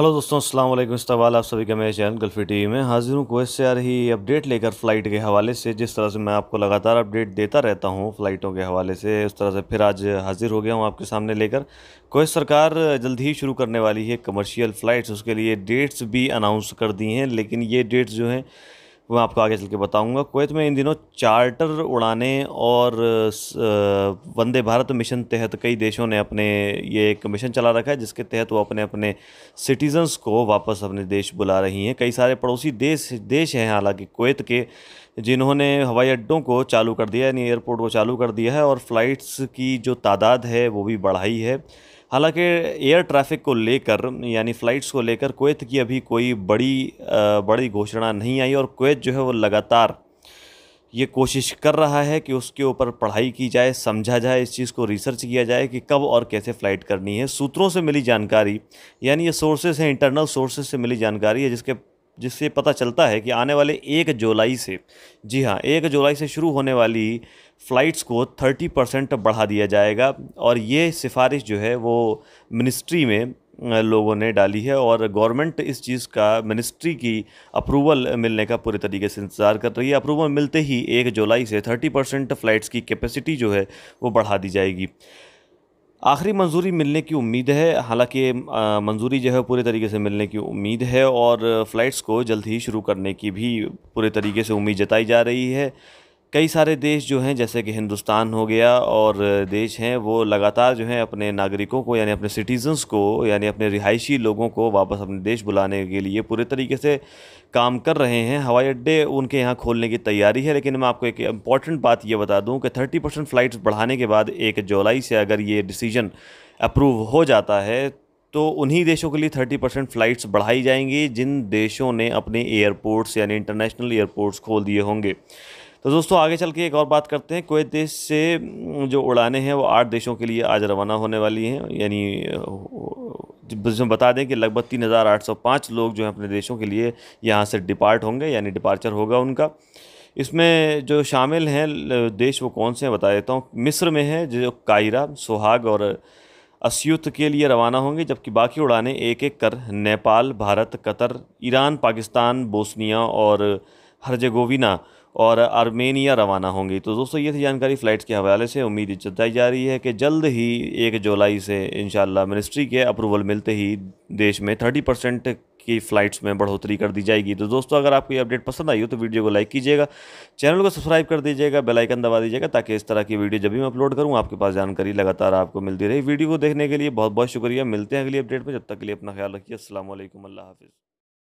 hello दोस्तों अल्लाम इस्तवाल आप सभी का मेरे चैनल गल्फी टी में हाजिर हूँ कुवैत से आ रही अपडेट लेकर फ़्लाइट के हवाले से जिस तरह से मैं आपको लगातार अपडेट देता रहता हूँ फ़्लाइटों के हवाले से उस तरह से फिर आज हाजिर हो गया हूँ आपके सामने लेकर कोई सरकार जल्द ही शुरू करने वाली है कमर्शियल फ़्लाइट्स उसके लिए डेट्स भी अनाउंस कर दी हैं लेकिन ये डेट्स जो हैं वो मैं आपको आगे चल के बताऊँगा कुवैत में इन दिनों चार्टर उड़ाने और वंदे भारत मिशन तहत कई देशों ने अपने ये एक मिशन चला रखा है जिसके तहत वो अपने अपने सिटीज़न्स को वापस अपने देश बुला रही हैं कई सारे पड़ोसी देश देश हैं हालांकि कुवैत के जिन्होंने हवाई अड्डों को चालू कर दिया यानी एयरपोर्ट को चालू कर दिया है और फ़्लाइट्स की जो तादाद है वो भी बढ़ाई है हालांकि एयर ट्रैफिक को लेकर यानी फ़्लाइट्स को लेकर कुवैत की अभी कोई बड़ी आ, बड़ी घोषणा नहीं आई और कुवैत जो है वो लगातार ये कोशिश कर रहा है कि उसके ऊपर पढ़ाई की जाए समझा जाए इस चीज़ को रिसर्च किया जाए कि कब और कैसे फ़्लाइट करनी है सूत्रों से मिली जानकारी यानी ये सोर्सेज हैं इंटरनल सोर्सेज से मिली जानकारी है जिसके जिससे पता चलता है कि आने वाले एक जुलाई से जी हाँ एक जुलाई से शुरू होने वाली फ़्लाइट्स को 30 परसेंट बढ़ा दिया जाएगा और ये सिफारिश जो है वो मिनिस्ट्री में लोगों ने डाली है और गवर्नमेंट इस चीज़ का मिनिस्ट्री की अप्रूवल मिलने का पूरे तरीके से इंतज़ार कर रही है अप्रूवल मिलते ही एक जुलाई से 30 परसेंट फ़्लाइट्स की कैपेसिटी जो है वो बढ़ा दी जाएगी आखिरी मंजूरी मिलने की उम्मीद है हालांकि मंजूरी जो है पूरे तरीके से मिलने की उम्मीद है और फ़्लाइट्स को जल्द ही शुरू करने की भी पूरे तरीके से उम्मीद जताई जा रही है कई सारे देश जो हैं जैसे कि हिंदुस्तान हो गया और देश हैं वो लगातार जो हैं अपने नागरिकों को यानी अपने सिटीज़न्स को यानी अपने रिहायशी लोगों को वापस अपने देश बुलाने के लिए पूरे तरीके से काम कर रहे हैं हवाई अड्डे उनके यहाँ खोलने की तैयारी है लेकिन मैं आपको एक इम्पॉर्टेंट बात ये बता दूँ कि थर्टी परसेंट फ़्लाइट्स बढ़ाने के बाद एक जुलाई से अगर ये डिसीजन अप्रूव हो जाता है तो उन्हीं देशों के लिए 30 परसेंट फ़्लाइट्स बढ़ाई जाएंगी जिन देशों ने अपने एयरपोर्ट्स यानी इंटरनेशनल एयरपोर्ट्स खोल दिए होंगे तो दोस्तों आगे चल के एक और बात करते हैं कोई देश से जो उड़ानें हैं वो आठ देशों के लिए आज रवाना होने वाली हैं यानी जिसमें बता दें कि लगभग तीन हज़ार आठ सौ पाँच लोग जो हैं अपने देशों के लिए यहाँ से डिपार्ट होंगे यानी डिपार्चर होगा उनका इसमें जो शामिल हैं देश वो कौन से हैं बता देता हूँ मिस्र में है जो कायरा सुहाग और अस्युत के लिए रवाना होंगे जबकि बाकी उड़ानें एक एक कर Nepal Bharat Qatar Iran Pakistan Bosnia और हरजगोविना और आर्मेनिया रवाना होंगी तो दोस्तों ये थी जानकारी फ़्लाइट्स के हवाले से उम्मीद जताई जा रही है कि जल्द ही एक जुलाई से इन मिनिस्ट्री के अप्रूवल मिलते ही देश में थर्टी परसेंट की फ़्लाइट्स में बढ़ोतरी कर दी जाएगी तो दोस्तों अगर आपको ये अपडेट पसंद आई हो तो वीडियो को लाइक कीजिएगा चैनल को सब्सक्राइब कर दीजिएगा बेलाइकन दबा दीजिएगा ताकि इस तरह की वीडियो जब भी मैं अपलोड करूँ आपके पास जानकारी लगातार आपको मिलती रही वीडियो को देखने के लिए बहुत बहुत शुक्रिया मिलते हैं अगली अपडेट में जब तक के लिए अपना ख्याल रखिए असल हाफ़